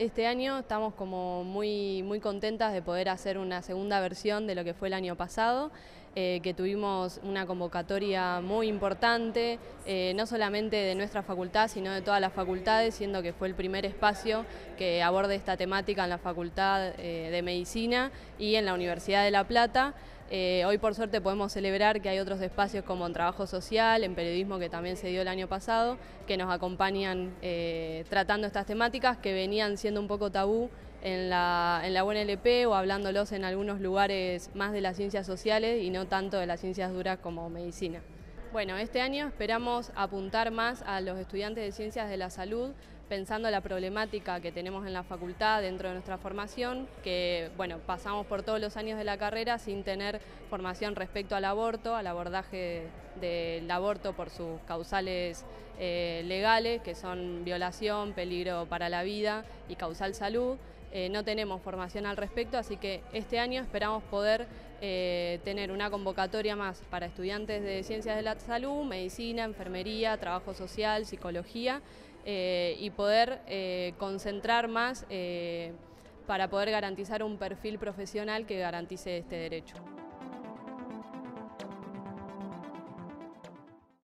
Este año estamos como muy, muy contentas de poder hacer una segunda versión de lo que fue el año pasado, eh, que tuvimos una convocatoria muy importante, eh, no solamente de nuestra facultad, sino de todas las facultades, siendo que fue el primer espacio que aborde esta temática en la Facultad eh, de Medicina y en la Universidad de La Plata. Eh, hoy por suerte podemos celebrar que hay otros espacios como en trabajo social, en periodismo que también se dio el año pasado, que nos acompañan eh, tratando estas temáticas que venían siendo un poco tabú en la, en la UNLP o hablándolos en algunos lugares más de las ciencias sociales y no tanto de las ciencias duras como medicina. Bueno, este año esperamos apuntar más a los estudiantes de ciencias de la salud, pensando la problemática que tenemos en la facultad dentro de nuestra formación, que bueno, pasamos por todos los años de la carrera sin tener formación respecto al aborto, al abordaje del aborto por sus causales eh, legales, que son violación, peligro para la vida y causal salud. Eh, no tenemos formación al respecto, así que este año esperamos poder eh, tener una convocatoria más para estudiantes de ciencias de la salud, medicina, enfermería, trabajo social, psicología eh, y poder eh, concentrar más para poder garantizar un perfil profesional que garantice este derecho.